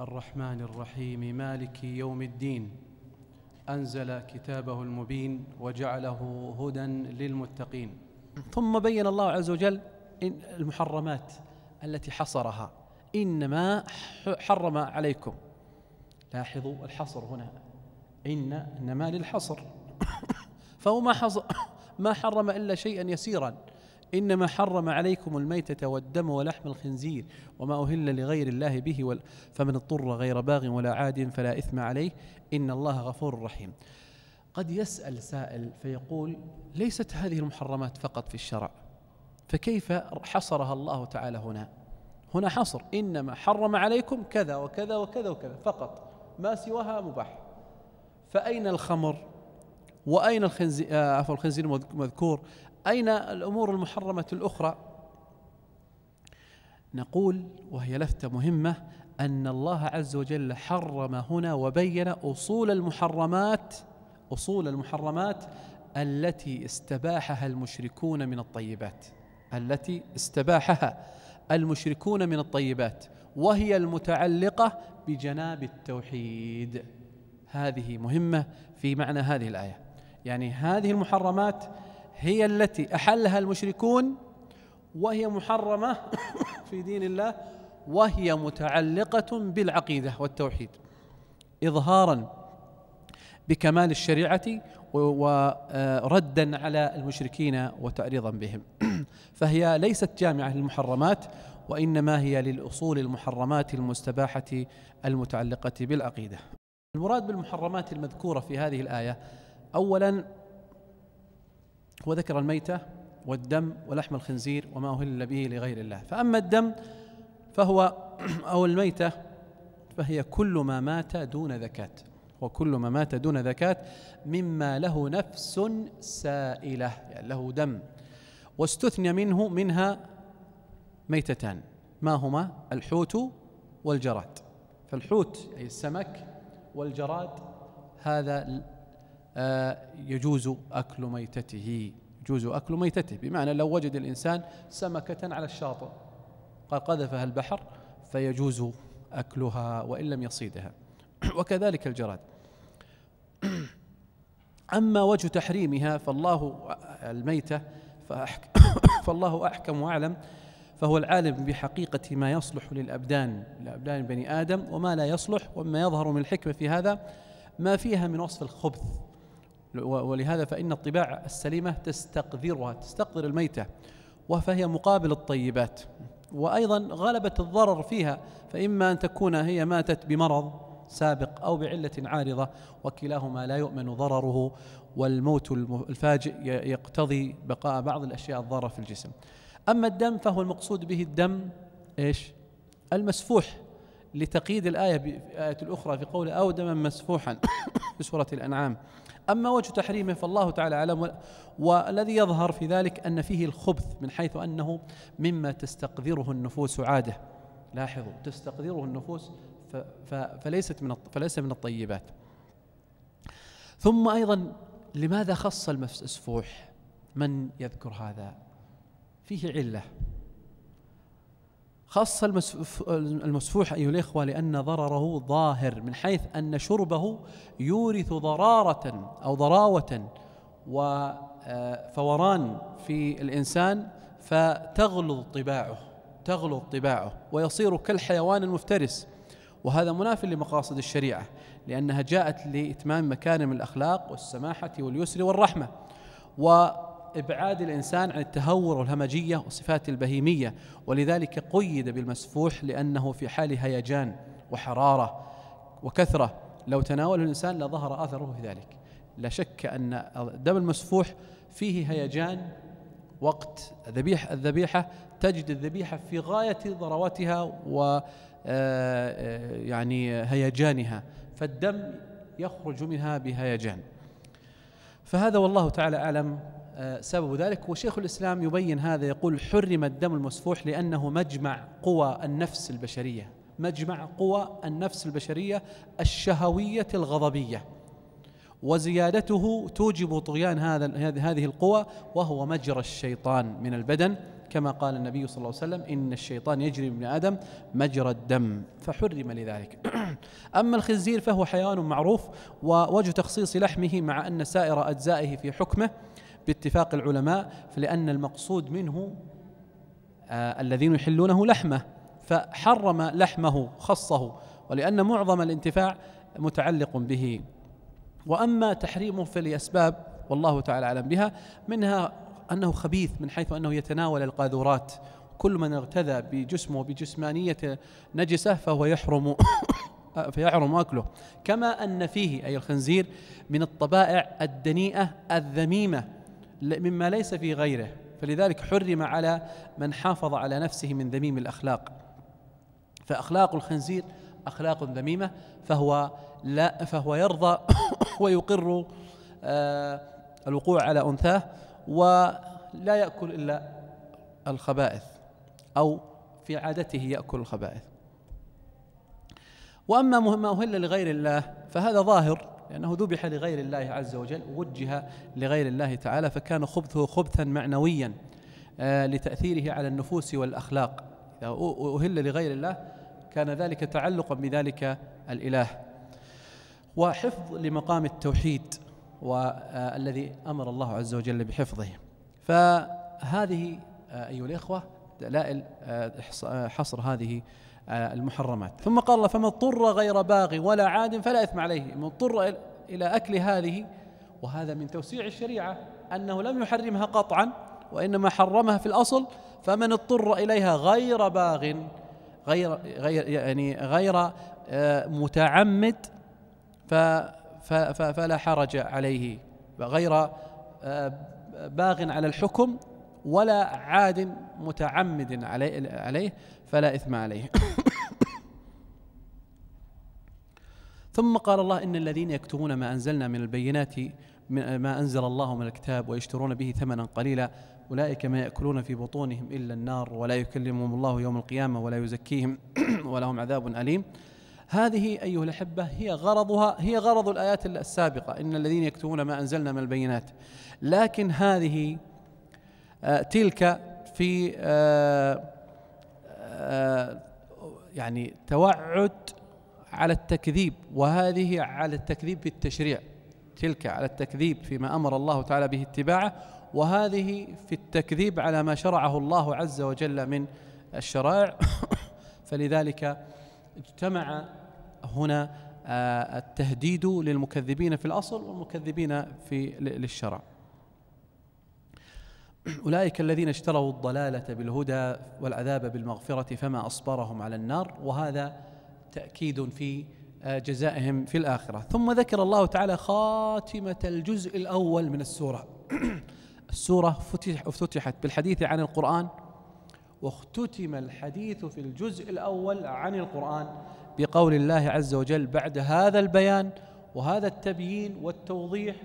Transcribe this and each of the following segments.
الرحمن الرحيم مالك يوم الدين أنزل كتابه المبين وجعله هدى للمتقين ثم بين الله عز وجل المحرمات التي حصرها إنما حرم عليكم لاحظوا الحصر هنا إن إنما للحصر فهو ما, حصر ما حرم إلا شيئا يسيرا إنما حرم عليكم الميتة والدم ولحم الخنزير وما أهل لغير الله به فمن اضطر غير باغ ولا عاد فلا إثم عليه إن الله غفور رحيم قد يسأل سائل فيقول ليست هذه المحرمات فقط في الشرع فكيف حصرها الله تعالى هنا هنا حصر إنما حرم عليكم كذا وكذا وكذا وكذا فقط ما سواها مباح فأين الخمر وأين الخنزير آه، عفوا الخنزير المذكور أين الأمور المحرمة الأخرى نقول وهي لفتة مهمة أن الله عز وجل حرم هنا وبين أصول المحرمات أصول المحرمات التي استباحها المشركون من الطيبات التي استباحها المشركون من الطيبات وهي المتعلقة بجناب التوحيد هذه مهمة في معنى هذه الآية يعني هذه المحرمات هي التي احلها المشركون وهي محرمه في دين الله وهي متعلقه بالعقيده والتوحيد اظهارا بكمال الشريعه وردا آه، على المشركين وتعريضا بهم فهي ليست جامعة للمحرمات وإنما هي للأصول المحرمات المستباحة المتعلقة بالعقيدة المراد بالمحرمات المذكورة في هذه الآية أولا وذكر الميتة والدم ولحم الخنزير وما أهل به لغير الله فأما الدم فهو أو الميتة فهي كل ما مات دون ذكاة وكل ما مات دون ذكاة مما له نفس سائلة يعني له دم واستثنى منه منها ميتتان ما هما الحوت والجراد فالحوت أي السمك والجراد هذا آه، يجوز أكل ميتته يجوز أكل ميتته بمعنى لو وجد الإنسان سمكة على الشاطئ قال قذفها البحر فيجوز أكلها وإن لم يصيدها وكذلك الجراد أما وجه تحريمها فالله الميتة فالله أحكم وأعلم فهو العالم بحقيقة ما يصلح للأبدان لأبدان بني آدم وما لا يصلح وما يظهر من الحكمة في هذا ما فيها من وصف الخبث ولهذا فإن الطباع السليمة تستقذرها تستقذر الميتة وفهي مقابل الطيبات وأيضا غلبة الضرر فيها فإما أن تكون هي ماتت بمرض سابق أو بعلة عارضة وكلاهما لا يؤمن ضرره والموت الفاجئ يقتضي بقاء بعض الأشياء الضارة في الجسم أما الدم فهو المقصود به الدم إيش المسفوح لتقييد الآية بآية الأخرى في قول أو دما مسفوحا في سورة الأنعام أما وجه تحريمه فالله تعالى أعلم والذي يظهر في ذلك أن فيه الخبث من حيث أنه مما تستقذره النفوس عادة لاحظوا تستقذره النفوس فليست من فليس من الطيبات ثم أيضا لماذا خص المسفوح من يذكر هذا فيه عله خاصة المسفوح أيها الإخوة لأن ضرره ظاهر من حيث أن شربه يورث ضرارة أو ضراوة وفوران آه، في الإنسان فتغلظ طباعه تغلظ طباعه ويصير كالحيوان المفترس وهذا مناف لمقاصد الشريعة لأنها جاءت لإتمام مكارم الأخلاق والسماحة واليسر والرحمة و إبعاد الإنسان عن التهور والهمجية والصفات البهيمية ولذلك قيد بالمسفوح لأنه في حال هيجان وحرارة وكثرة لو تناوله الإنسان لظهر أثره في ذلك لا شك أن دم المسفوح فيه هيجان وقت ذبيح الذبيحة تجد الذبيحة في غاية ضرواتها و آه، آه، يعني هيجانها فالدم يخرج منها بهيجان فهذا والله تعالى أعلم سبب ذلك وشيخ الإسلام يبين هذا يقول حرم الدم المسفوح لأنه مجمع قوى النفس البشرية مجمع قوى النفس البشرية الشهوية الغضبية وزيادته توجب طغيان هذا هذه القوى وهو مجرى الشيطان من البدن كما قال النبي صلى الله عليه وسلم إن الشيطان يجري من آدم مجرى الدم فحرم لذلك أما الخنزير فهو حيوان معروف ووجه تخصيص لحمه مع أن سائر أجزائه في حكمه باتفاق العلماء فلأن المقصود منه آه، الذين يحلونه لحمه فحرم لحمه خصه ولأن معظم الانتفاع متعلق به وأما تحريمه فلأسباب والله تعالى أعلم بها منها أنه خبيث من حيث أنه يتناول القاذورات كل من اغتذى بجسمه بجسمانية نجسة فهو يحرم فيحرم أكله كما أن فيه أي الخنزير من الطبائع الدنيئة الذميمة مما ليس في غيره فلذلك حرم على من حافظ على نفسه من ذميم الاخلاق فاخلاق الخنزير اخلاق ذميمه فهو لا فهو يرضى ويقر آه، الوقوع على انثاه ولا ياكل الا الخبائث او في عادته ياكل الخبائث واما ما اهل لغير الله فهذا ظاهر لأنه ذبح لغير الله عز وجل وجه لغير الله تعالى فكان خبثه خبثا معنويا آه، لتأثيره على النفوس والأخلاق إذا أهل لغير الله كان ذلك تعلقا بذلك الإله وحفظ لمقام التوحيد والذي آه، أمر الله عز وجل بحفظه فهذه آه، أيها الإخوة دلائل حصر هذه آه، المحرمات ثم قال الله فمن اضطر غير باغ ولا عاد فلا إثم عليه من اضطر إلى أكل هذه وهذا من توسيع الشريعة أنه لم يحرمها قطعا وإنما حرمها في الأصل فمن اضطر إليها غير باغ غير غير يعني غير آه، متعمد فلا حرج عليه غير آه، باغ على الحكم ولا عاد متعمد عليه فلا إثم عليه ثم قال الله إن الذين يكتمون ما أنزلنا من البينات ما أنزل الله من الكتاب ويشترون به ثمنا قليلا أولئك ما يأكلون في بطونهم إلا النار ولا يكلمهم الله يوم القيامة ولا يزكيهم ولهم عذاب أليم هذه أيها الأحبة هي غرضها هي غرض الآيات السابقة إن الذين يكتمون ما أنزلنا من البينات لكن هذه آه، تلك في آه آه، يعني توعد على التكذيب وهذه على التكذيب في التشريع تلك على التكذيب فيما أمر الله تعالى به اتباعه وهذه في التكذيب على ما شرعه الله عز وجل من الشرائع فلذلك اجتمع هنا آه، التهديد للمكذبين في الأصل والمكذبين في للشرع أولئك الذين اشتروا الضلالة بالهدى والعذاب بالمغفرة فما أصبرهم على النار وهذا تأكيد في آه، جزائهم في الآخرة ثم ذكر الله تعالى خاتمة الجزء الأول من السورة السورة فتح افتتحت بالحديث عن القرآن واختتم الحديث في الجزء الأول عن القرآن بقول الله عز وجل بعد هذا البيان وهذا التبيين والتوضيح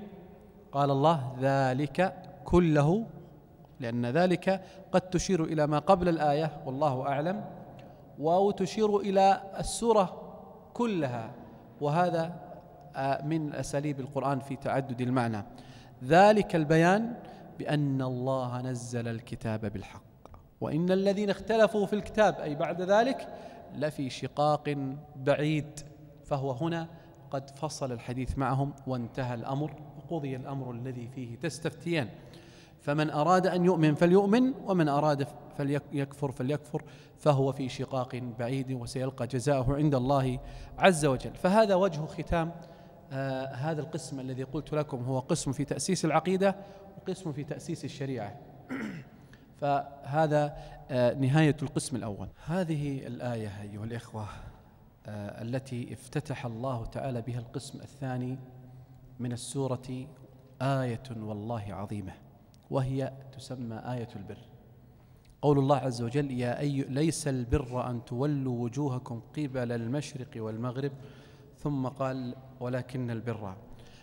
قال الله ذلك كله لأن ذلك قد تشير إلى ما قبل الآية والله أعلم أو تشير إلى السورة كلها وهذا آه، من أساليب القرآن في تعدد المعنى ذلك البيان بأن الله نزل الكتاب بالحق وإن الذين اختلفوا في الكتاب أي بعد ذلك لفي شقاق بعيد فهو هنا قد فصل الحديث معهم وانتهى الأمر وقضي الأمر الذي فيه تستفتيان فمن أراد أن يؤمن فليؤمن ومن أراد فليكفر فليكفر فهو في شقاق بعيد وسيلقى جزاءه عند الله عز وجل فهذا وجه ختام آه هذا القسم الذي قلت لكم هو قسم في تأسيس العقيدة وقسم في تأسيس الشريعة فهذا آه نهاية القسم الأول هذه الآية أيها الإخوة آه التي افتتح الله تعالى بها القسم الثاني من السورة آية والله عظيمة وهي تسمى آية البر قول الله عز وجل يا أي ليس البر أن تولوا وجوهكم قبل المشرق والمغرب ثم قال ولكن البر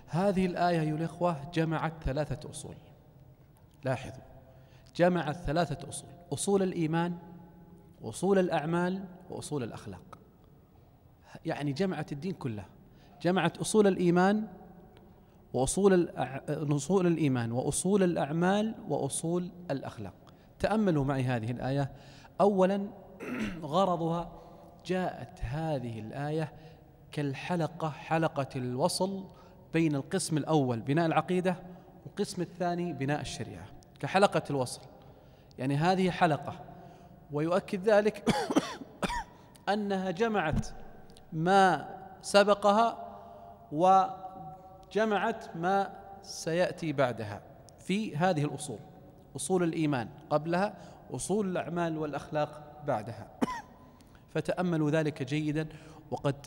هذه الآية أيها الإخوة جمعت ثلاثة أصول لاحظوا جمعت ثلاثة أصول أصول الإيمان وأصول الأعمال وأصول الأخلاق يعني جمعت الدين كله جمعت أصول الإيمان وأصول اصول الإيمان وأصول الأعمال وأصول الأخلاق تأملوا معي هذه الآية أولا غرضها جاءت هذه الآية كالحلقة حلقة الوصل بين القسم الأول بناء العقيدة والقسم الثاني بناء الشريعة كحلقة الوصل يعني هذه حلقة ويؤكد ذلك أنها جمعت ما سبقها و جمعت ما سياتي بعدها في هذه الاصول اصول الايمان قبلها اصول الاعمال والاخلاق بعدها فتاملوا ذلك جيدا وقد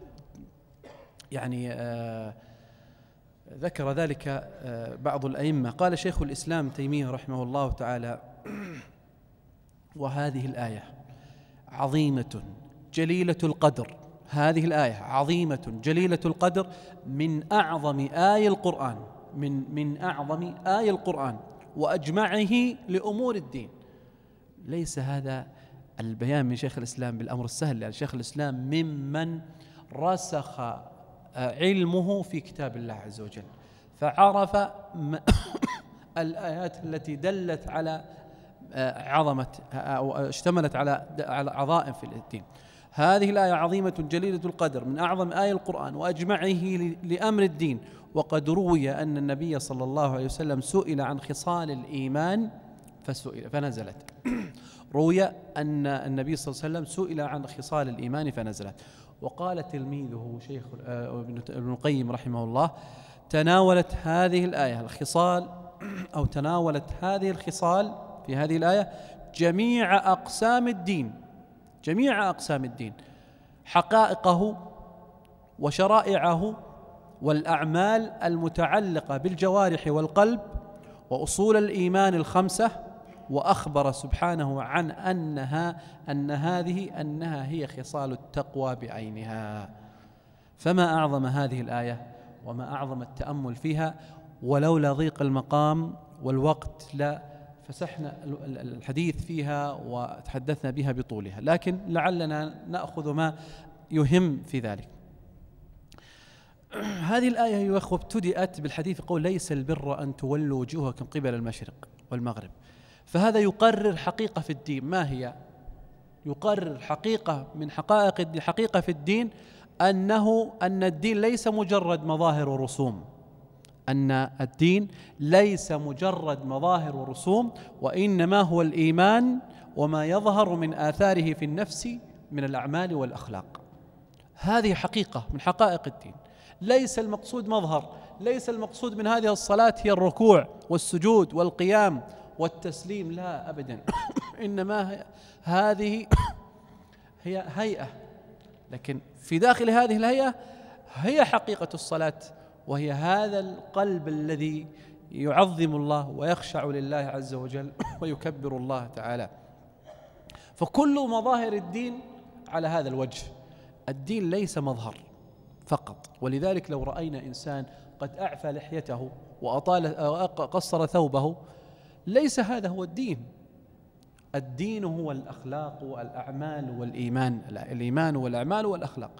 يعني آه ذكر ذلك آه بعض الائمه قال شيخ الاسلام تيميه رحمه الله تعالى وهذه الايه عظيمه جليله القدر هذه الآية عظيمة جليلة القدر من أعظم آي القرآن من من أعظم آي القرآن وأجمعه لأمور الدين ليس هذا البيان من شيخ الإسلام بالأمر السهل لأن شيخ الإسلام ممن رسخ آه، علمه في كتاب الله عز وجل فعرف الآيات التي دلت على آه، عظمة آه، أو اشتملت على عظائم في الدين هذه الآية عظيمة جليلة القدر من أعظم آية القرآن وأجمعه لأمر الدين وقد روي أن النبي صلى الله عليه وسلم سئل عن خصال الإيمان فسئل فنزلت روي أن النبي صلى الله عليه وسلم سئل عن خصال الإيمان فنزلت وقال تلميذه شيخ آه، ابن القيم رحمه الله تناولت هذه الآية الخصال أو تناولت هذه الخصال في هذه الآية جميع أقسام الدين جميع اقسام الدين حقائقه وشرائعه والاعمال المتعلقه بالجوارح والقلب واصول الايمان الخمسه واخبر سبحانه عن انها ان هذه انها هي خصال التقوى بعينها فما اعظم هذه الايه وما اعظم التامل فيها ولولا ضيق المقام والوقت لا فسحنا الحديث فيها وتحدثنا بها بطولها لكن لعلنا ناخذ ما يهم في ذلك هذه الآية أيها الأخوة ابتدأت بالحديث قول ليس البر أن تولوا وجوهكم قبل المشرق والمغرب فهذا يقرر حقيقة في الدين ما هي؟ يقرر حقيقة من حقائق حقيقه في الدين أنه أن الدين ليس مجرد مظاهر ورسوم أن الدين ليس مجرد مظاهر ورسوم وإنما هو الإيمان وما يظهر من آثاره في النفس من الأعمال والأخلاق هذه حقيقة من حقائق الدين ليس المقصود مظهر ليس المقصود من هذه الصلاة هي الركوع والسجود والقيام والتسليم لا أبدا إنما هذه هي هيئة لكن في داخل هذه الهيئة هي حقيقة الصلاة وهي هذا القلب الذي يعظم الله ويخشع لله عز وجل ويكبر الله تعالى فكل مظاهر الدين على هذا الوجه الدين ليس مظهر فقط ولذلك لو رأينا إنسان قد أعفى لحيته وأطال قصر ثوبه ليس هذا هو الدين الدين هو الأخلاق والأعمال والإيمان الإيمان والأعمال والأخلاق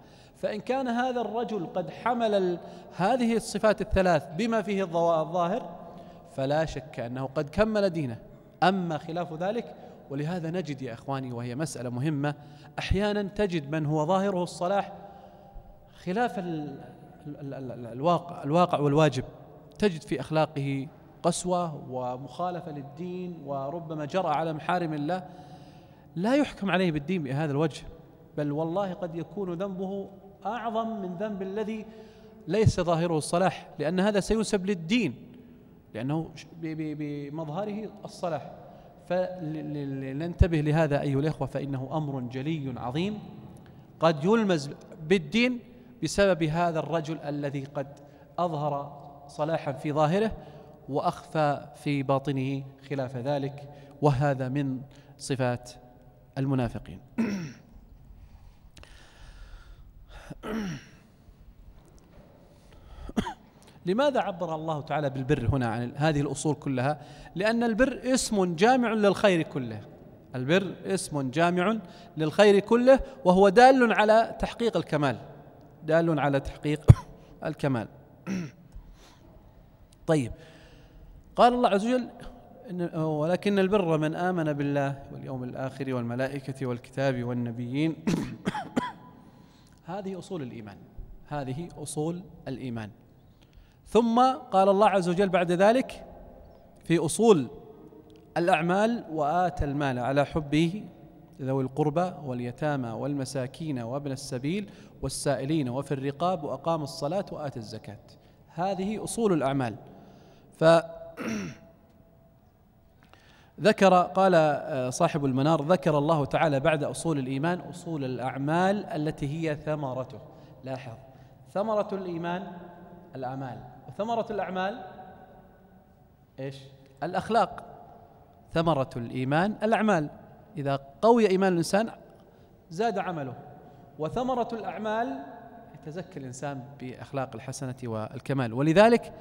فإن كان هذا الرجل قد حمل هذه الصفات الثلاث بما فيه الظاهر فلا شك أنه قد كمل دينه أما خلاف ذلك ولهذا نجد يا إخواني وهي مسألة مهمة أحيانا تجد من هو ظاهره الصلاح خلاف الـ الـ الـ الواقع, الواقع والواجب تجد في أخلاقه قسوة ومخالفة للدين وربما جرى على محارم الله لا يحكم عليه بالدين بهذا الوجه بل والله قد يكون ذنبه أعظم من ذنب الذي ليس ظاهره الصلاح لأن هذا سينسب للدين لأنه بمظهره الصلاح فلننتبه لهذا أيها الإخوة فإنه أمر جلي عظيم قد يلمز بالدين بسبب هذا الرجل الذي قد أظهر صلاحا في ظاهره وأخفى في باطنه خلاف ذلك وهذا من صفات المنافقين لماذا عبر الله تعالى بالبر هنا عن هذه الأصول كلها لأن البر اسم جامع للخير كله البر اسم جامع للخير كله وهو دال على تحقيق الكمال دال على تحقيق الكمال طيب قال الله عز وجل ولكن البر من آمن بالله واليوم الآخر والملائكة والكتاب والنبيين هذه أصول الإيمان هذه أصول الإيمان ثم قال الله عز وجل بعد ذلك في أصول الأعمال وآتى المال على حبه ذوي القربى واليتامى والمساكين وابن السبيل والسائلين وفي الرقاب وأقام الصلاة وآتى الزكاة هذه أصول الأعمال ف ذكر قال آه، صاحب المنار ذكر الله تعالى بعد أصول الإيمان أصول الأعمال التي هي ثمرته لاحظ ثمرة الإيمان الأعمال وثمرة الأعمال إيش الأخلاق ثمرة الإيمان الأعمال إذا قوي إيمان الإنسان زاد عمله وثمرة الأعمال يتزكى الإنسان بأخلاق الحسنة والكمال ولذلك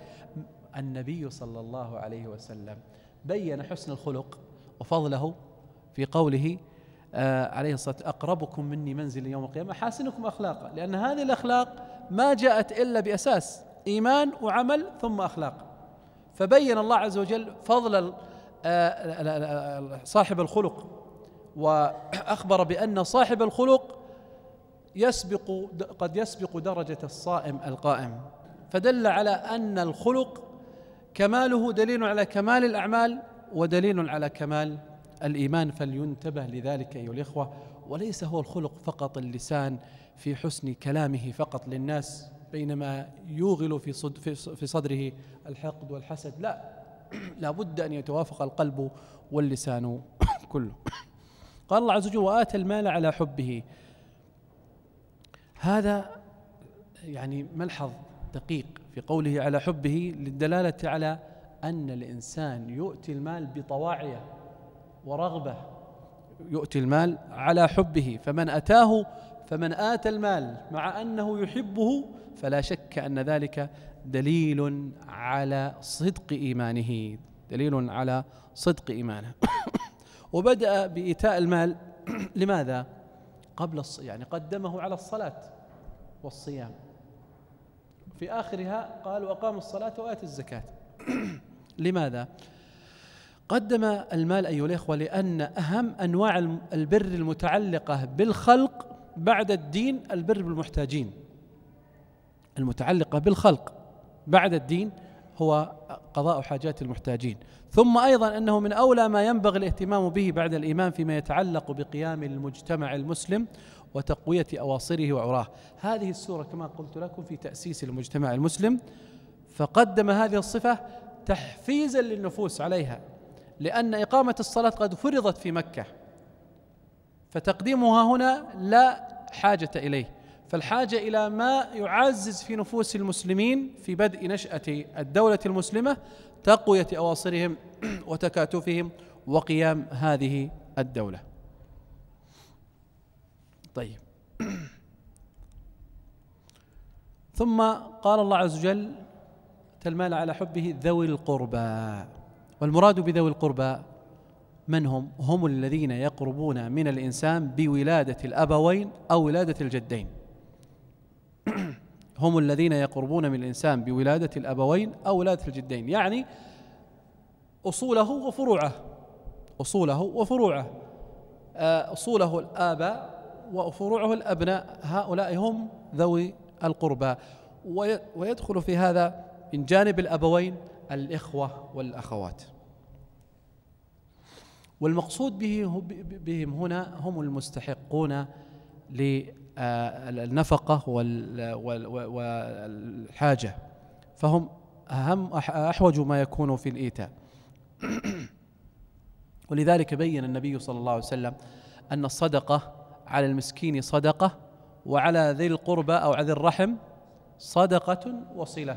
النبي صلى الله عليه وسلم بين حسن الخلق وفضله في قوله آه، عليه الصلاة والسلام أقربكم مني منزل يوم القيامة حاسنكم أخلاقا لأن هذه الأخلاق ما جاءت إلا بأساس إيمان وعمل ثم أخلاق فبين الله عز وجل فضل آه، صاحب الخلق وأخبر بأن صاحب الخلق يسبق قد يسبق درجة الصائم القائم فدل على أن الخلق كماله دليل على كمال الأعمال ودليل على كمال الإيمان فلينتبه لذلك أيها الإخوة وليس هو الخلق فقط اللسان في حسن كلامه فقط للناس بينما يوغل في, صد في صدره الحقد والحسد لا لابد أن يتوافق القلب واللسان كله قال الله عز وجل وآتى المال على حبه هذا يعني ملحظ دقيق في قوله على حبه للدلالة على أن الإنسان يؤتي المال بطواعية ورغبة يؤتي المال على حبه فمن أتاه فمن آتى المال مع أنه يحبه فلا شك أن ذلك دليل على صدق إيمانه دليل على صدق إيمانه وبدأ بإيتاء المال لماذا؟ قبل يعني قدمه على الصلاة والصيام في آخرها قال وأقام الصلاة وآتي الزكاة لماذا؟ قدم المال أيها الإخوة لأن أهم أنواع البر المتعلقة بالخلق بعد الدين البر بالمحتاجين المتعلقة بالخلق بعد الدين هو قضاء حاجات المحتاجين ثم أيضا أنه من أولى ما ينبغي الاهتمام به بعد الإيمان فيما يتعلق بقيام المجتمع المسلم وتقوية أواصره وعراه هذه السورة كما قلت لكم في تأسيس المجتمع المسلم فقدم هذه الصفة تحفيزا للنفوس عليها لأن إقامة الصلاة قد فرضت في مكة فتقديمها هنا لا حاجة إليه فالحاجة إلى ما يعزز في نفوس المسلمين في بدء نشأة الدولة المسلمة تقوية أواصرهم وتكاتفهم وقيام هذه الدولة طيب ثم قال الله عز وجل تلمال على حبه ذوي القربى والمراد بذوي القربى من هم هم الذين يقربون من الإنسان بولادة الأبوين أو ولادة الجدين هم الذين يقربون من الإنسان بولادة الأبوين أو ولادة الجدين يعني أصوله وفروعه أصوله وفروعه آه، أصوله الآباء وفروعه الأبناء هؤلاء هم ذوي القربى ويدخل في هذا من جانب الأبوين الإخوة والأخوات والمقصود به بهم هنا هم المستحقون للنفقة والحاجة فهم أهم أحوج ما يكون في الإيتاء ولذلك بين النبي صلى الله عليه وسلم أن الصدقة على المسكين صدقة وعلى ذي القربى أو على ذي الرحم صدقة وصلة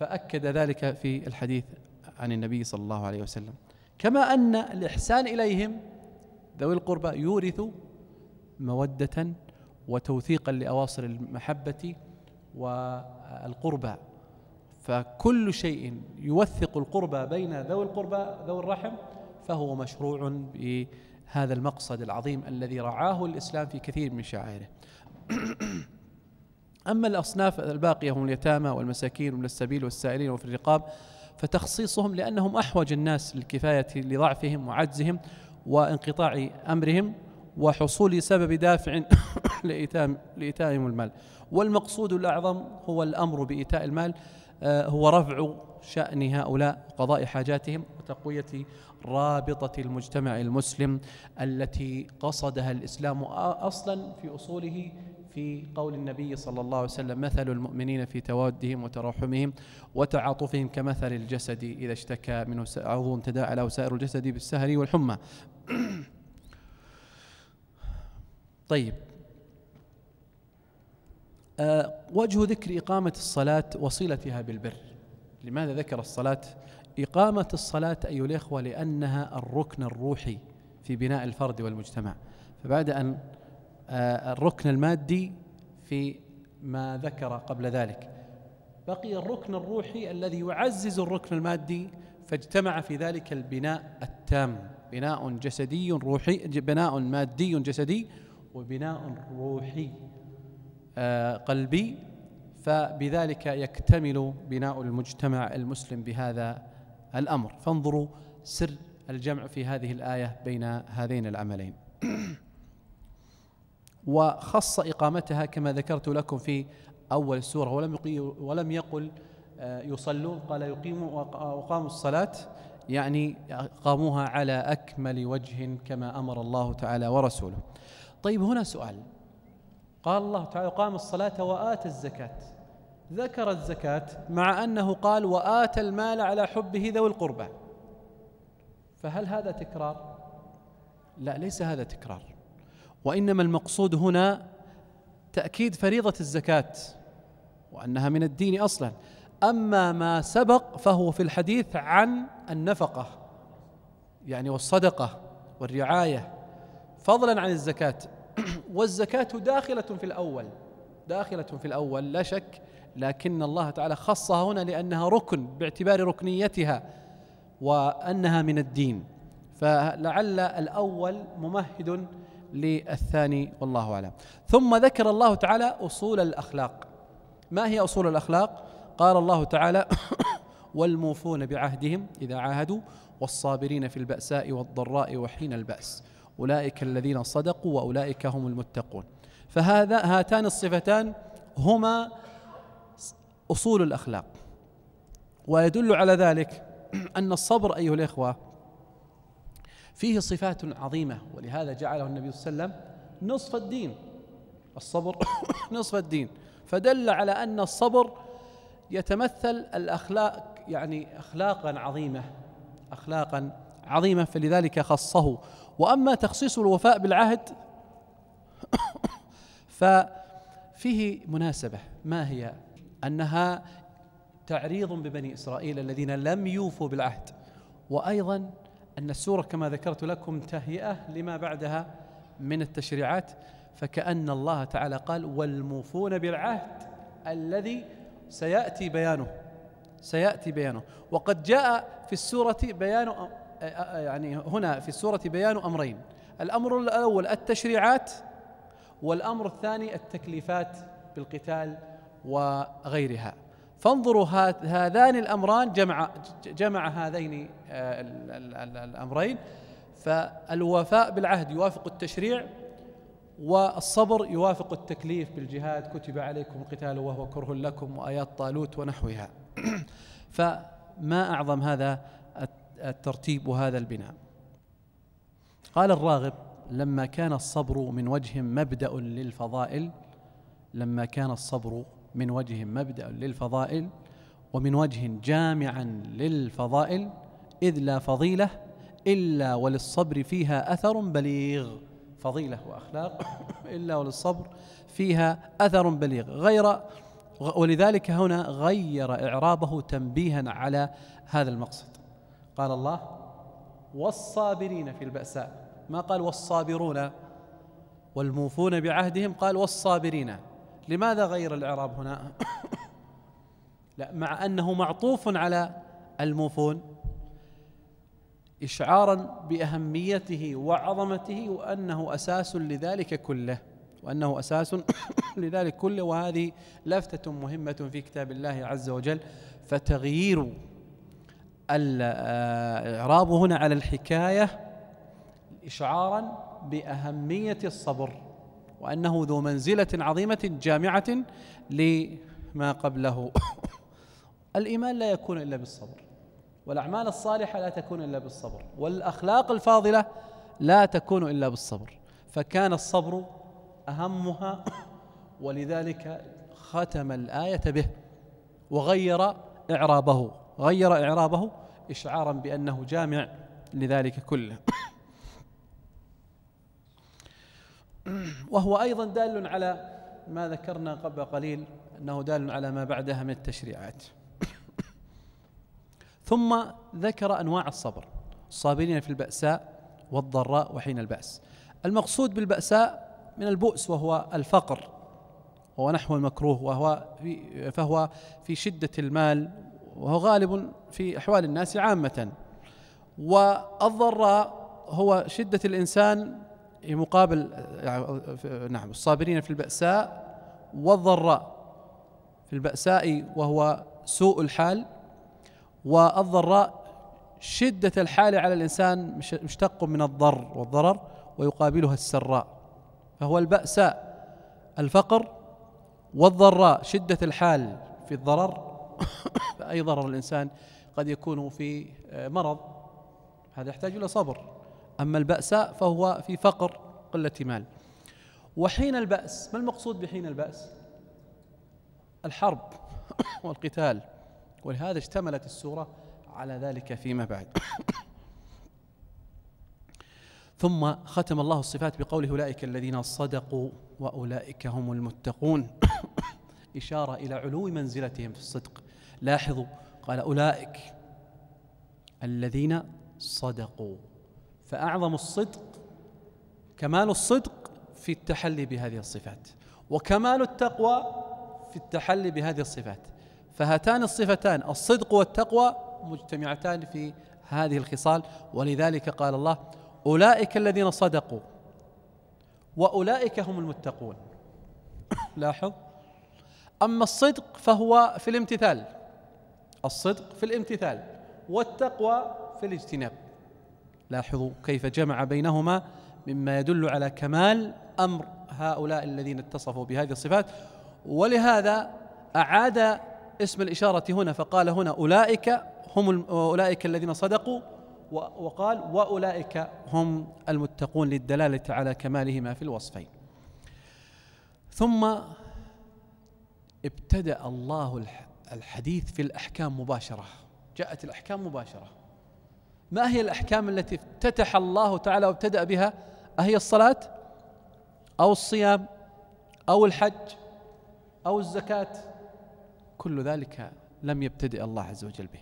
فأكد ذلك في الحديث عن النبي صلى الله عليه وسلم كما أن الإحسان إليهم ذوي القربى يورث مودة وتوثيقا لأواصر المحبة والقربى فكل شيء يوثق القربى بين ذوي القربى ذوي الرحم فهو مشروع بهذا المقصد العظيم الذي رعاه الإسلام في كثير من شعائره أما الأصناف الباقية هم اليتامى والمساكين ومن السبيل والسائلين وفي الرقاب فتخصيصهم لأنهم أحوج الناس للكفاية لضعفهم وعجزهم وانقطاع أمرهم وحصول سبب دافع لإيتام لإيتائهم المال والمقصود الأعظم هو الأمر بإيتاء المال آه، هو رفع شأن هؤلاء وقضاء حاجاتهم وتقوية رابطة المجتمع المسلم التي قصدها الإسلام أصلا في أصوله في قول النبي صلى الله عليه وسلم مثل المؤمنين في توادهم وتراحمهم وتعاطفهم كمثل الجسد إذا اشتكى منه عضو تداعى له سائر الجسد بالسهر والحمى طيب أه وجه ذكر إقامة الصلاة وصلتها بالبر لماذا ذكر الصلاة إقامة الصلاة أيها الإخوة لأنها الركن الروحي في بناء الفرد والمجتمع فبعد أن آه، الركن المادي في ما ذكر قبل ذلك بقي الركن الروحي الذي يعزز الركن المادي فاجتمع في ذلك البناء التام بناء جسدي روحي بناء مادي جسدي وبناء روحي آه، قلبي فبذلك يكتمل بناء المجتمع المسلم بهذا الأمر فانظروا سر الجمع في هذه الآية بين هذين العملين وخص إقامتها كما ذكرت لكم في أول السورة ولم, ولم يقل آه، يصلون قال يقيموا وقاموا الصلاة يعني قاموها على أكمل وجه كما أمر الله تعالى ورسوله طيب هنا سؤال قال الله تعالى قام الصلاة وآتى الزكاة ذكر الزكاة مع أنه قال وآتى المال على حبه ذوي القربى فهل هذا تكرار؟ لا ليس هذا تكرار وإنما المقصود هنا تأكيد فريضة الزكاة وأنها من الدين أصلا أما ما سبق فهو في الحديث عن النفقة يعني والصدقة والرعاية فضلا عن الزكاة والزكاة داخلة في الأول داخلة في الأول لا شك لكن الله تعالى خصها هنا لأنها ركن باعتبار ركنيتها وأنها من الدين فلعل الأول ممهد للثاني والله أعلم ثم ذكر الله تعالى أصول الأخلاق ما هي أصول الأخلاق؟ قال الله تعالى والموفون بعهدهم إذا عاهدوا والصابرين في البأساء والضراء وحين البأس أولئك الذين صدقوا وأولئك هم المتقون فهذا هاتان الصفتان هما أصول الأخلاق ويدل على ذلك أن الصبر أيها الإخوة فيه صفات عظيمة ولهذا جعله النبي صلى الله عليه وسلم نصف الدين الصبر نصف الدين فدل على أن الصبر يتمثل الأخلاق يعني أخلاقا عظيمة أخلاقا عظيمة فلذلك خصه وأما تخصيص الوفاء بالعهد ففيه مناسبة ما هي أنها تعريض ببني إسرائيل الذين لم يوفوا بالعهد وأيضا أن السورة كما ذكرت لكم تهيئة لما بعدها من التشريعات فكأن الله تعالى قال والموفون بالعهد الذي سيأتي بيانه سيأتي بيانه وقد جاء في السورة بيان يعني هنا في السورة بيان أمرين الأمر الأول التشريعات والأمر الثاني التكليفات بالقتال وغيرها فانظروا هذان الأمران جمع, جمع هذين آه، الأمرين فالوفاء بالعهد يوافق التشريع والصبر يوافق التكليف بالجهاد كتب عليكم القتال وهو كره لكم وآيات طالوت ونحوها فما أعظم هذا الترتيب وهذا البناء قال الراغب لما كان الصبر من وجه مبدأ للفضائل لما كان الصبر من وجه مبدأ للفضائل ومن وجه جامعا للفضائل إذ لا فضيلة إلا وللصبر فيها أثر بليغ فضيلة وأخلاق إلا وللصبر فيها أثر بليغ غير ولذلك هنا غير إعرابه تنبيها على هذا المقصد قال الله والصابرين في البأساء ما قال والصابرون والموفون بعهدهم قال والصابرين لماذا غير الإعراب هنا لا مع أنه معطوف على الموفون إشعارا بأهميته وعظمته وأنه أساس لذلك كله وأنه أساس لذلك كله وهذه لفتة مهمة في كتاب الله عز وجل فتغيير الإعراب هنا على الحكاية إشعارا بأهمية الصبر وأنه ذو منزلة عظيمة جامعة لما قبله الإيمان لا يكون إلا بالصبر والأعمال الصالحة لا تكون إلا بالصبر والأخلاق الفاضلة لا تكون إلا بالصبر فكان الصبر أهمها ولذلك ختم الآية به وغير إعرابه غير إعرابه إشعارا بأنه جامع لذلك كله وهو أيضا دال على ما ذكرنا قبل قليل أنه دال على ما بعدها من التشريعات ثم ذكر أنواع الصبر الصابرين في البأساء والضراء وحين البأس المقصود بالبأساء من البؤس وهو الفقر وهو نحو المكروه وهو في فهو في شدة المال وهو غالب في أحوال الناس عامة والضراء هو شدة الإنسان مقابل نعم الصابرين في البأساء والضراء في البأساء وهو سوء الحال والضراء شدة الحال على الإنسان مشتق من الضر والضرر ويقابلها السراء فهو البأساء الفقر والضراء شدة الحال في الضرر فأي ضرر الإنسان قد يكون في مرض هذا يحتاج إلى صبر أما البأس فهو في فقر قلة مال وحين البأس ما المقصود بحين البأس الحرب والقتال ولهذا اشتملت السورة على ذلك فيما بعد ثم ختم الله الصفات بقوله أولئك الذين صدقوا وأولئك هم المتقون إشارة إلى علو منزلتهم في الصدق لاحظوا قال أولئك الذين صدقوا فأعظم الصدق كمال الصدق في التحلي بهذه الصفات وكمال التقوى في التحلي بهذه الصفات فهاتان الصفتان الصدق والتقوى مجتمعتان في هذه الخصال ولذلك قال الله أولئك الذين صدقوا وأولئك هم المتقون لاحظ أما الصدق فهو في الامتثال الصدق في الامتثال والتقوى في الاجتناب لاحظوا كيف جمع بينهما مما يدل على كمال أمر هؤلاء الذين اتصفوا بهذه الصفات ولهذا أعاد اسم الإشارة هنا فقال هنا أولئك هم أولئك الذين صدقوا وقال وأولئك هم المتقون للدلالة على كمالهما في الوصفين ثم ابتدأ الله الحديث في الأحكام مباشرة جاءت الأحكام مباشرة ما هي الأحكام التي افتتح الله تعالى وابتدأ بها أهي الصلاة أو الصيام أو الحج أو الزكاة كل ذلك لم يبتدئ الله عز وجل به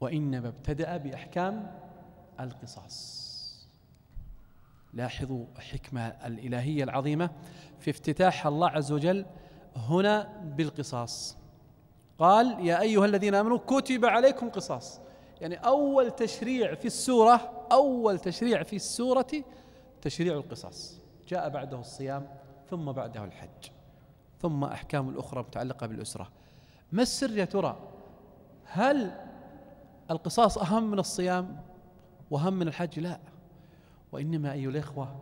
وإنما ابتدأ بأحكام القصاص لاحظوا الحكمة الإلهية العظيمة في افتتاح الله عز وجل هنا بالقصاص قال يا أيها الذين آمنوا كتب عليكم قصاص يعني أول تشريع في السورة أول تشريع في السورة تشريع القصاص جاء بعده الصيام ثم بعده الحج ثم أحكام الأخرى متعلقة بالأسرة ما السر يا ترى هل القصاص أهم من الصيام وهم من الحج لا وإنما أيها الإخوة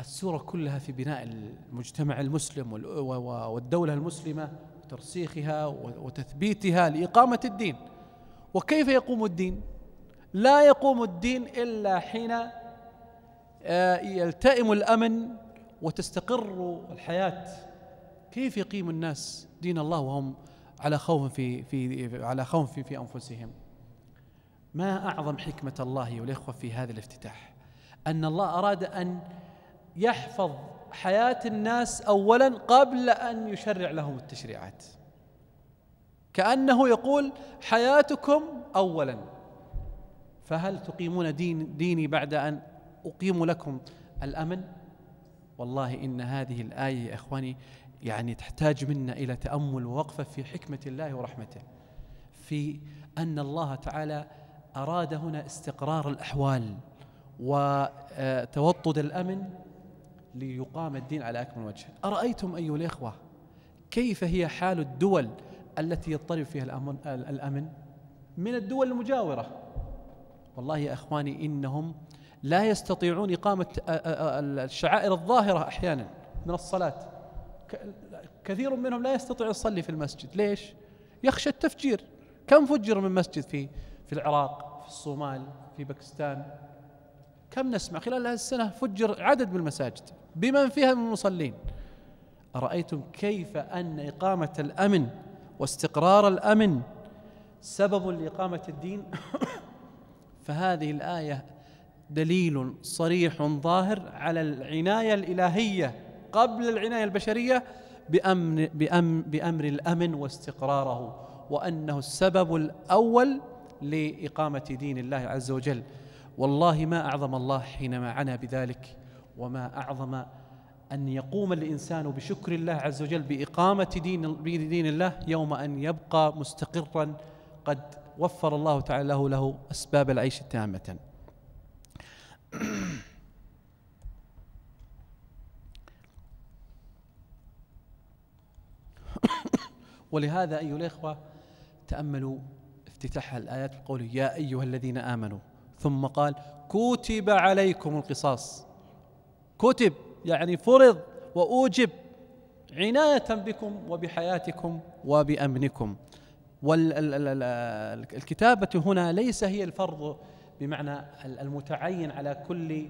السورة كلها في بناء المجتمع المسلم والدولة المسلمة وترسيخها وتثبيتها لإقامة الدين وكيف يقوم الدين لا يقوم الدين إلا حين آه، يلتئم الأمن وتستقر الحياة كيف يقيم الناس دين الله وهم على خوف في في على خوف في, في أنفسهم ما أعظم حكمة الله والإخوة في هذا الافتتاح أن الله أراد أن يحفظ حياة الناس أولا قبل أن يشرع لهم التشريعات كأنه يقول حياتكم أولا فهل تقيمون دين ديني بعد أن أقيم لكم الأمن والله إن هذه الآية يا إخواني يعني تحتاج منا إلى تأمل ووقفة في حكمة الله ورحمته في أن الله تعالى أراد هنا استقرار الأحوال وتوطد آه، الأمن ليقام الدين على أكمل وجه أرأيتم أيها الإخوة كيف هي حال الدول التي يضطرب فيها الأمن, الأمن من الدول المجاورة والله يا أخواني إنهم لا يستطيعون إقامة آه، آه، آه، الشعائر الظاهرة أحيانا من الصلاة كثير منهم لا يستطيع يصلي في المسجد ليش؟ يخشى التفجير كم فجر من مسجد في في العراق في الصومال في باكستان كم نسمع خلال هذه السنة فجر عدد من المساجد بمن فيها من المصلين أرأيتم كيف أن إقامة الأمن واستقرار الامن سبب لاقامه الدين فهذه الايه دليل صريح ظاهر على العنايه الالهيه قبل العنايه البشريه بأمن بأم بامر الامن واستقراره وانه السبب الاول لاقامه دين الله عز وجل والله ما اعظم الله حينما عنا بذلك وما اعظم أن يقوم الإنسان بشكر الله عز وجل بإقامة دين, دين الله يوم أن يبقى مستقرا قد وفر الله تعالى له, له أسباب العيش تامة ولهذا أيها الإخوة تأملوا افتتاح الآيات بقوله يا أيها الذين آمنوا ثم قال كتب عليكم القصاص كتب يعني فرض واوجب عنايه بكم وبحياتكم وبامنكم والكتابه هنا ليس هي الفرض بمعنى المتعين على كل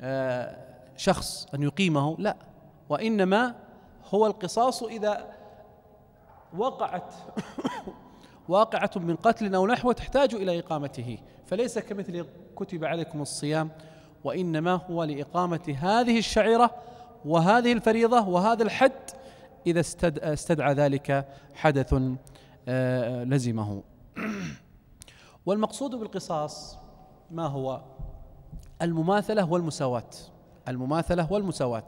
آه، شخص ان يقيمه لا وانما هو القصاص اذا وقعت واقعة من قتل أو نحوه تحتاج إلى إقامته فليس كمثل كتب عليكم الصيام وإنما هو لإقامة هذه الشعيرة وهذه الفريضة وهذا الحد إذا استدعى ذلك حدث آه، لزمه والمقصود بالقصاص ما هو المماثلة والمساواة المماثلة والمساواة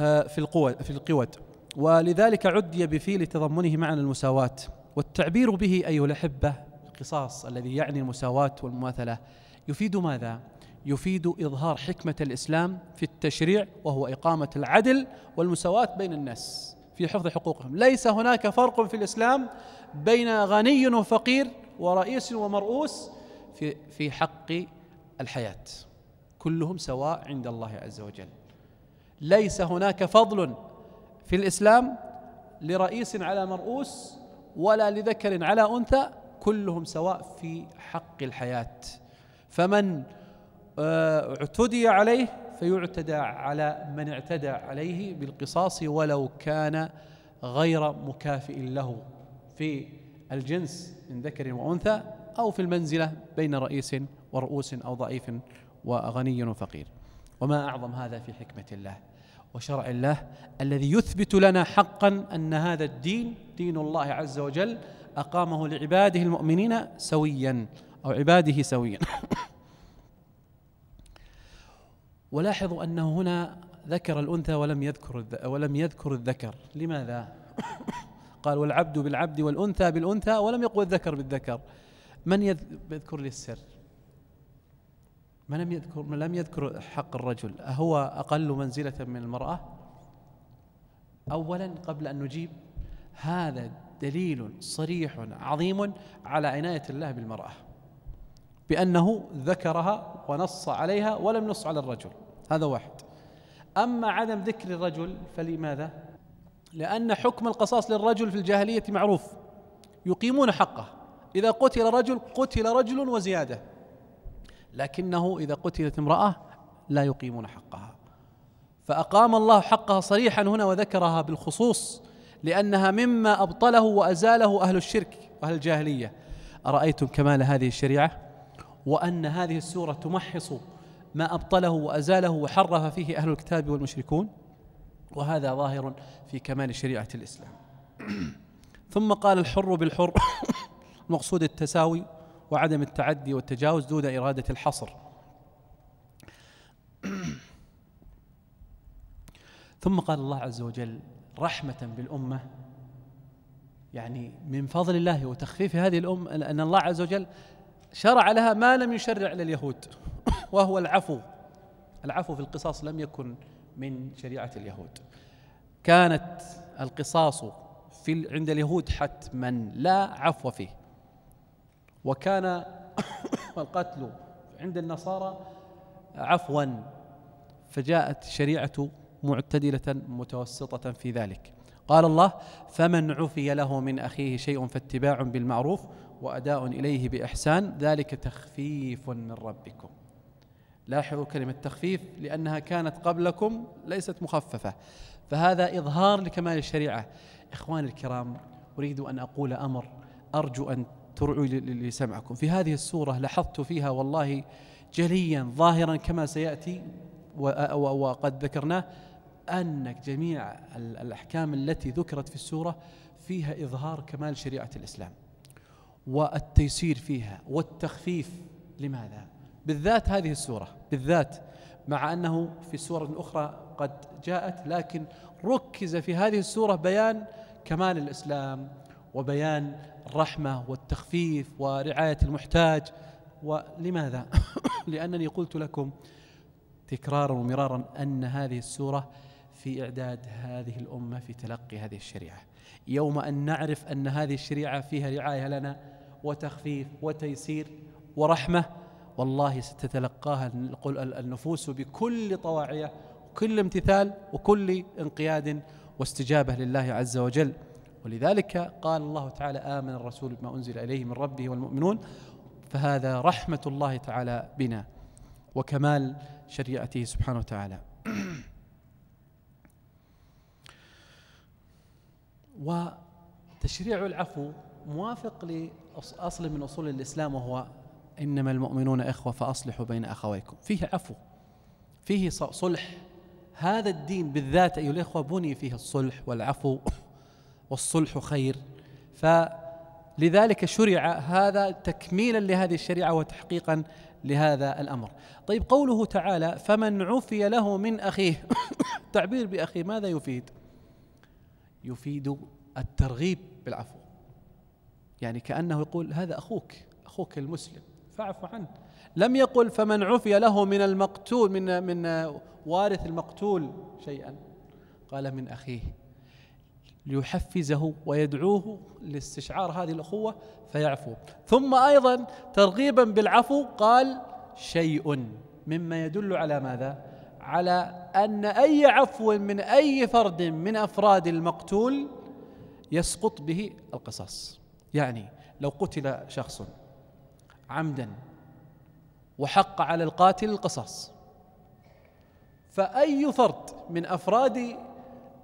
آه، في القوة في القود ولذلك عدي بفي لتضمنه معنى المساواة والتعبير به أيها الأحبة القصاص الذي يعني المساواة والمماثلة يفيد ماذا؟ يفيد إظهار حكمة الإسلام في التشريع وهو إقامة العدل والمساواة بين الناس في حفظ حقوقهم ليس هناك فرق في الإسلام بين غني وفقير ورئيس ومرؤوس في, في حق الحياة كلهم سواء عند الله عز وجل ليس هناك فضل في الإسلام لرئيس على مرؤوس ولا لذكر على أنثى كلهم سواء في حق الحياة فمن اعتدي عليه فيعتدى على من اعتدى عليه بالقصاص ولو كان غير مكافئ له في الجنس من ذكر وانثى او في المنزله بين رئيس ورؤوس او ضعيف وغني وفقير وما اعظم هذا في حكمه الله وشرع الله الذي يثبت لنا حقا ان هذا الدين دين الله عز وجل اقامه لعباده المؤمنين سويا او عباده سويا ولاحظوا أنه هنا ذكر الأنثى ولم يذكر ولم يذكر الذكر لماذا؟ قال والعبد بالعبد والأنثى بالأنثى ولم يقل الذكر بالذكر من يذكر لي السر؟ من لم يذكر من لم يذكر حق الرجل أهو أقل منزلة من المرأة؟ أولا قبل أن نجيب هذا دليل صريح عظيم على عناية الله بالمرأة بأنه ذكرها ونص عليها ولم ينص على الرجل هذا واحد أما عدم ذكر الرجل فلماذا؟ لأن حكم القصاص للرجل في الجاهلية معروف يقيمون حقه إذا قتل رجل قتل رجل وزيادة لكنه إذا قتلت امرأة لا يقيمون حقها فأقام الله حقها صريحا هنا وذكرها بالخصوص لأنها مما أبطله وأزاله أهل الشرك وأهل الجاهلية أرأيتم كمال هذه الشريعة؟ وأن هذه السورة تمحص ما أبطله وأزاله وحرف فيه أهل الكتاب والمشركون وهذا ظاهر في كمال شريعة الإسلام ثم قال الحر بالحر المقصود التساوي وعدم التعدي والتجاوز دون إرادة الحصر ثم قال الله عز وجل رحمة بالأمة يعني من فضل الله وتخفيف هذه الأمة أن الله عز وجل شرع لها ما لم يشرع لليهود وهو العفو العفو في القصاص لم يكن من شريعة اليهود كانت القصاص في عند اليهود حتما لا عفو فيه وكان القتل عند النصارى عفوا فجاءت الشريعة معتدلة متوسطة في ذلك قال الله فمن عفي له من أخيه شيء فاتباع بالمعروف وأداء إليه بإحسان ذلك تخفيف من ربكم لاحظوا كلمة تخفيف لأنها كانت قبلكم ليست مخففة فهذا إظهار لكمال الشريعة إخواني الكرام أريد أن أقول أمر أرجو أن ترعوا لسمعكم في هذه السورة لاحظت فيها والله جليا ظاهرا كما سيأتي وقد ذكرناه أن جميع الأحكام التي ذكرت في السورة فيها إظهار كمال شريعة الإسلام والتيسير فيها والتخفيف لماذا؟ بالذات هذه السورة بالذات مع أنه في سور أخرى قد جاءت لكن ركز في هذه السورة بيان كمال الإسلام وبيان الرحمة والتخفيف ورعاية المحتاج ولماذا؟ لأنني قلت لكم تكرارا ومرارا أن هذه السورة في إعداد هذه الأمة في تلقي هذه الشريعة يوم أن نعرف أن هذه الشريعة فيها رعاية لنا وتخفيف وتيسير ورحمة والله ستتلقاها النفوس بكل طواعية وكل امتثال وكل انقياد واستجابة لله عز وجل ولذلك قال الله تعالى آمن الرسول بما أنزل إليه من ربه والمؤمنون فهذا رحمة الله تعالى بنا وكمال شريعته سبحانه وتعالى وتشريع العفو موافق لأصل من أصول الإسلام وهو إنما المؤمنون إخوة فأصلحوا بين أخويكم فيه عفو فيه صلح هذا الدين بالذات أيها الإخوة بني فيه الصلح والعفو والصلح خير فلذلك شرع هذا تكميلا لهذه الشريعة وتحقيقا لهذا الأمر طيب قوله تعالى فمن عفي له من أخيه تعبير بأخيه ماذا يفيد؟ يفيد الترغيب بالعفو يعني كأنه يقول هذا أخوك أخوك المسلم فاعف عنه لم يقل فمن عفي له من المقتول من من وارث المقتول شيئا قال من أخيه ليحفزه ويدعوه لاستشعار هذه الأخوة فيعفو ثم أيضا ترغيبا بالعفو قال شيء مما يدل على ماذا على ان اي عفو من اي فرد من افراد المقتول يسقط به القصاص يعني لو قتل شخص عمدا وحق على القاتل القصاص فاي فرد من افراد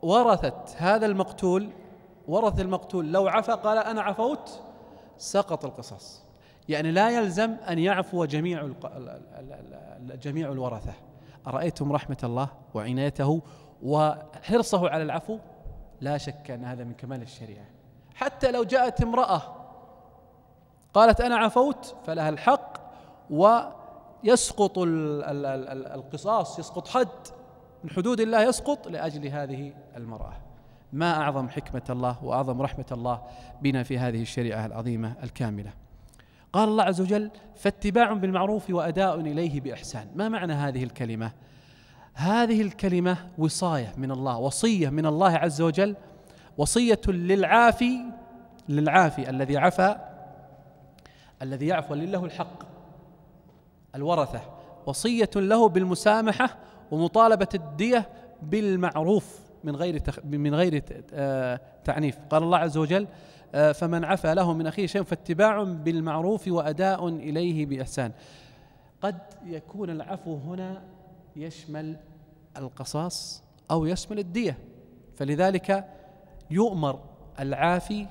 ورثه هذا المقتول ورث المقتول لو عفى قال انا عفوت سقط القصاص يعني لا يلزم ان يعفو جميع جميع الورثه أرأيتم رحمة الله وعنايته وحرصه على العفو لا شك أن هذا من كمال الشريعة حتى لو جاءت امرأة قالت أنا عفوت فلها الحق ويسقط القصاص يسقط حد من حدود الله يسقط لأجل هذه المرأة ما أعظم حكمة الله وأعظم رحمة الله بنا في هذه الشريعة العظيمة الكاملة قال الله عز وجل فاتباع بالمعروف واداء اليه باحسان ما معنى هذه الكلمه هذه الكلمه وصايه من الله وصيه من الله عز وجل وصيه للعافي للعافي الذي عفى الذي يعفو لله الحق الورثه وصيه له بالمسامحه ومطالبه الديه بالمعروف من غير من غير آه، تعنيف قال الله عز وجل آه، فمن عفى له من أخيه شيء فاتباع بالمعروف وأداء إليه بإحسان قد يكون العفو هنا يشمل القصاص أو يشمل الدية فلذلك يؤمر العافي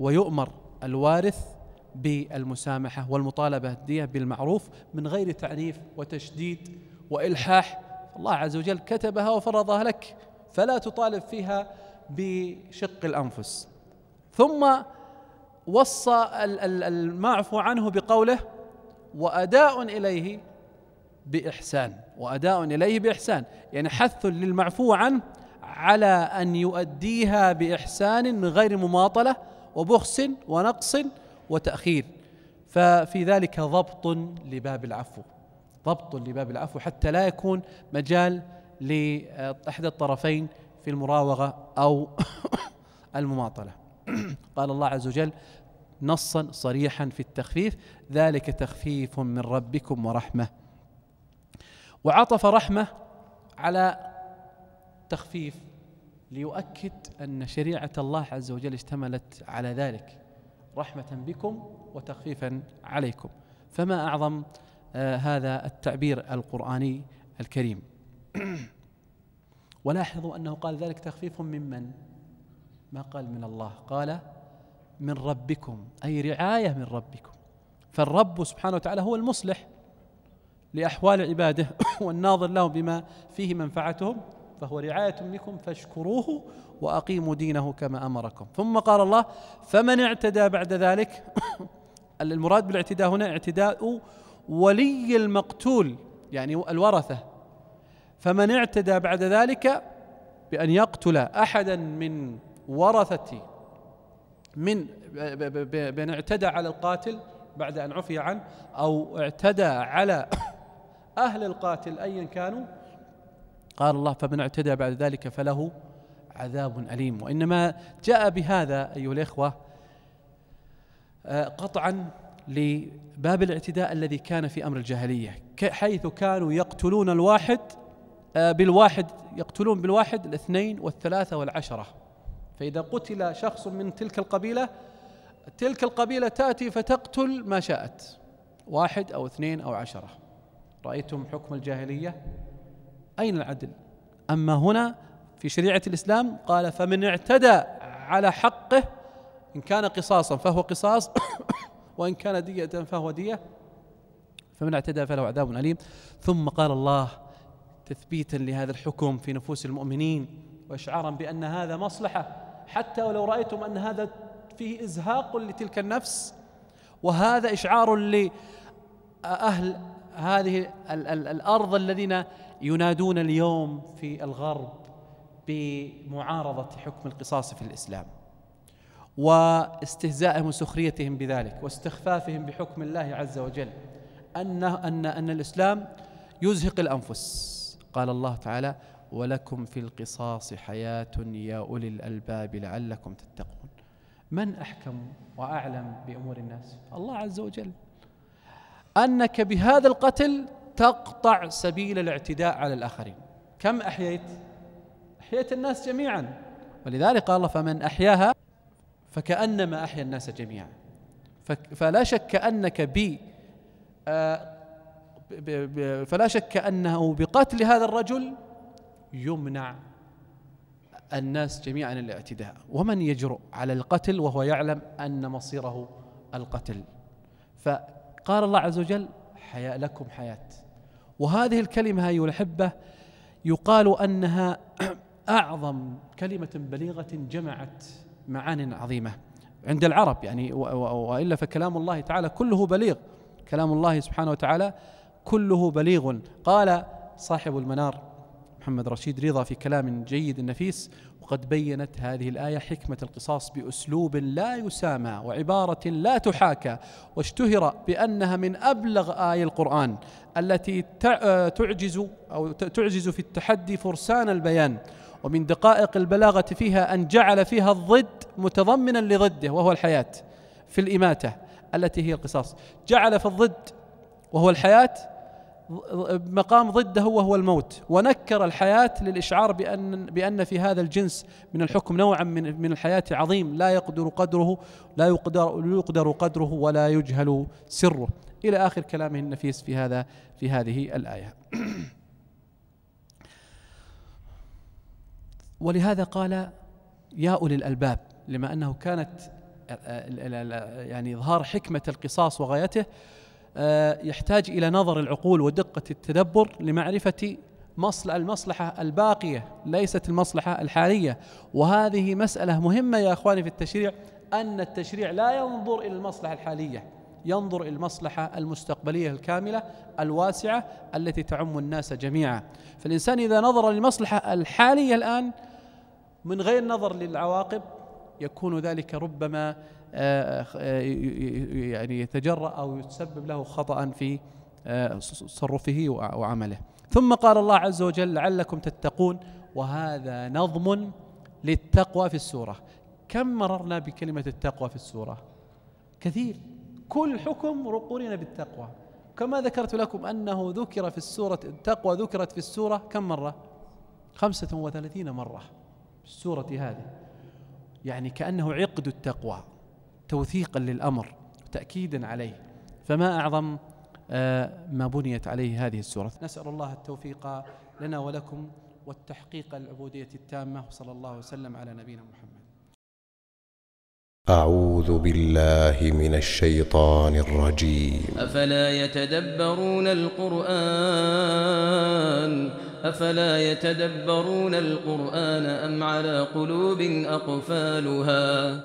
ويؤمر الوارث بالمسامحة والمطالبة الدية بالمعروف من غير تعنيف وتشديد وإلحاح الله عز وجل كتبها وفرضها لك فلا تطالب فيها بشق الأنفس ثم وصى المعفو عنه بقوله وأداء إليه بإحسان وأداء إليه بإحسان يعني حث للمعفو عنه على أن يؤديها بإحسان من غير مماطلة وبخس ونقص وتأخير ففي ذلك ضبط لباب العفو ضبط لباب العفو حتى لا يكون مجال لإحدى الطرفين في المراوغة أو المماطلة قال الله عز وجل نصا صريحا في التخفيف ذلك تخفيف من ربكم ورحمه وعطف رحمه على تخفيف ليؤكد ان شريعه الله عز وجل اشتملت على ذلك رحمه بكم وتخفيفا عليكم فما اعظم آه هذا التعبير القراني الكريم ولاحظوا انه قال ذلك تخفيف ممن ما قال من الله قال من ربكم أي رعاية من ربكم فالرب سبحانه وتعالى هو المصلح لأحوال عباده والناظر لهم بما فيه منفعتهم فهو رعاية منكم فاشكروه وأقيموا دينه كما أمركم ثم قال الله فمن اعتدى بعد ذلك المراد بالاعتداء هنا اعتداء ولي المقتول يعني الورثة فمن اعتدى بعد ذلك بأن يقتل أحدا من ورثتي من بين اعتدى على القاتل بعد أن عفي عنه أو اعتدى على أهل القاتل أيا كانوا قال الله فمن اعتدى بعد ذلك فله عذاب أليم وإنما جاء بهذا أيها الإخوة آه، قطعا لباب الاعتداء الذي كان في أمر الجاهلية حيث كانوا يقتلون الواحد آه، بالواحد يقتلون بالواحد الاثنين والثلاثة والعشرة فإذا قتل شخص من تلك القبيلة تلك القبيلة تأتي فتقتل ما شاءت واحد أو اثنين أو عشرة رأيتم حكم الجاهلية أين العدل أما هنا في شريعة الإسلام قال فمن اعتدى على حقه إن كان قصاصا فهو قصاص وإن كان دية فهو دية فمن اعتدى فله عذاب أليم ثم قال الله تثبيتا لهذا الحكم في نفوس المؤمنين وإشعارا بأن هذا مصلحة حتى ولو رأيتم أن هذا فيه إزهاق لتلك النفس وهذا إشعار لأهل هذه الأرض الذين ينادون اليوم في الغرب بمعارضة حكم القصاص في الإسلام واستهزائهم وسخريتهم بذلك واستخفافهم بحكم الله عز وجل أن أن أن الإسلام يزهق الأنفس قال الله تعالى ولكم في القصاص حياة يا أولي الألباب لعلكم تتقون من أحكم وأعلم بأمور الناس الله عز وجل أنك بهذا القتل تقطع سبيل الاعتداء على الآخرين كم أحييت أحييت الناس جميعا ولذلك قال الله فمن أحياها فكأنما أحيا الناس جميعا فلا شك أنك آه، ب فلا شك أنه بقتل هذا الرجل يمنع الناس جميعا الاعتداء ومن يجرؤ على القتل وهو يعلم أن مصيره القتل فقال الله عز وجل حياء لكم حياة وهذه الكلمة أيها الأحبة يقال أنها أعظم كلمة بليغة جمعت معان عظيمة عند العرب يعني وإلا فكلام الله تعالى كله بليغ كلام الله سبحانه وتعالى كله بليغ قال صاحب المنار محمد رشيد رضا في كلام جيد نفيس وقد بينت هذه الآية حكمة القصاص بأسلوب لا يسامى وعبارة لا تحاكى واشتهر بأنها من أبلغ آي القرآن التي تعجز أو تعجز في التحدي فرسان البيان ومن دقائق البلاغة فيها أن جعل فيها الضد متضمنا لضده وهو الحياة في الإماتة التي هي القصاص جعل في الضد وهو الحياة مقام ضده وهو الموت ونكر الحياة للإشعار بأن, بأن في هذا الجنس من الحكم نوعا من, من الحياة عظيم لا يقدر قدره لا يقدر, يقدر قدره ولا يجهل سره إلى آخر كلامه النفيس في هذا في هذه الآية ولهذا قال يا أولي الألباب لما أنه كانت آه، آه، يعني إظهار حكمة القصاص وغايته آه، يحتاج الى نظر العقول ودقه التدبر لمعرفه مصل المصلحة الباقية ليست المصلحة الحالية وهذه مسألة مهمة يا أخواني في التشريع أن التشريع لا ينظر إلى المصلحة الحالية ينظر إلى المصلحة المستقبلية الكاملة الواسعة التي تعم الناس جميعا فالإنسان إذا نظر للمصلحة الحالية الآن من غير نظر للعواقب يكون ذلك ربما آه، آه، آه، يعني يتجرأ أو يتسبب له خطأ في تصرفه وعمله ثم قال الله عز وجل لعلكم تتقون وهذا نظم للتقوى في السورة كم مررنا بكلمة التقوى في السورة كثير كل حكم قرن بالتقوى كما ذكرت لكم أنه ذكر في السورة التقوى ذكرت في السورة كم مرة خمسة وثلاثين مرة في السورة هذه يعني كأنه عقد التقوى توثيقا للأمر وتأكيدا عليه فما أعظم آه، ما بنيت عليه هذه السورة نسأل الله التوفيق لنا ولكم والتحقيق العبودية التامة وصلى الله وسلم على نبينا محمد أعوذ بالله من الشيطان الرجيم أفلا يتدبرون القرآن أفلا يتدبرون القرآن أم على قلوب أقفالها